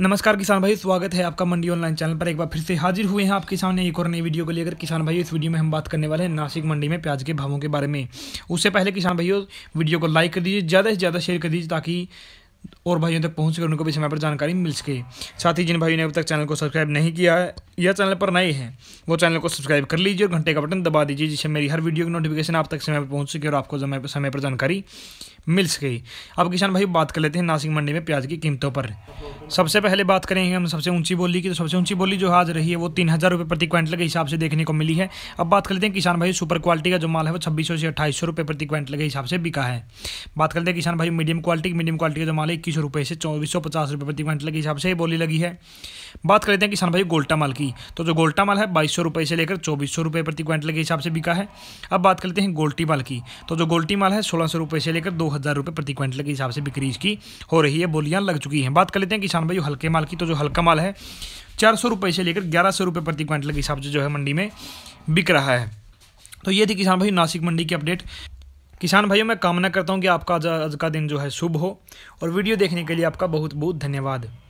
नमस्कार किसान भाई स्वागत है आपका मंडी ऑनलाइन चैनल पर एक बार फिर से हाजिर हुए हैं आपके सामने एक और नई वीडियो को लेकर किसान भाई इस वीडियो में हम बात करने वाले हैं नासिक मंडी में प्याज के भावों के बारे में उससे पहले किसान भाइयों वीडियो को लाइक कर दीजिए ज़्यादा से ज़्यादा शेयर कर दीजिए ताकि और भाइयों तक पहुँच उनको भी समय पर जानकारी मिल सके साथ ही जिन भाइयों ने अब तक चैनल को सब्सक्राइब नहीं किया है या चैनल पर नए हैं वो चैनल को सब्सक्राइब कर लीजिए और घंटे का बटन दबा दीजिए जिससे मेरी हर वीडियो की नोटिफिकेशन आप तक समय पर पहुँच सके और आपको समय पर समय पर जानकारी मिल सके अब किसान भाई बात कर लेते हैं नासिक मंडी में प्याज की कीमतों पर सबसे पहले बात करेंगे हम सबसे ऊंची बोली की तो सबसे ऊंची बोली जो आज रही है वो तीन हज़ार रुपये प्रति क्विंटल के हिसाब से देखने को मिली है अब बात कर लेते हैं किसान भाई सुपर क्वालिटी का जो माल है वो छब्बीस से अट्ठाईस रुपये प्रति क्विंटल के हिसाब से बिका है बात करते हैं किसान भाई मीडियम क्वालिटी मीडियम क्वालिटी का जो माल माल इक्कीस सौ रुपये से चौबीस सौ पचास रुपये प्रति क्विंटल के हिसाब से बोली लगी है बात करते हैं किसान भाई गोल्टा माल की तो जो गोल्टा माल है बाईस सौ रुपये से लेकर चौबीस सौ रुपये प्रति क्विंटल के हिसाब से बिका है अब बात करते हैं गोल्टी माल की तो जो गोल्टी माल है सोलह सौ रुपये से लेकर दो हज़ार रुपये प्रति क्विंटल के हिसाब से बिक्री इसकी हो रही है बोलियाँ लग चुकी हैं बात कर लेते हैं किसान भाई हल्के माल की तो जो हल्का माल है चार सौ रुपये से लेकर ग्यारह सौ रुपये प्रति क्विंटल के हिसाब से जो है मंडी में बिक रहा है तो ये थी किसान भाई नासिक मंडी की अपडेट किसान भाइयों मैं कामना करता हूँ कि आपका आज का दिन जो है शुभ हो और वीडियो देखने के लिए आपका बहुत बहुत धन्यवाद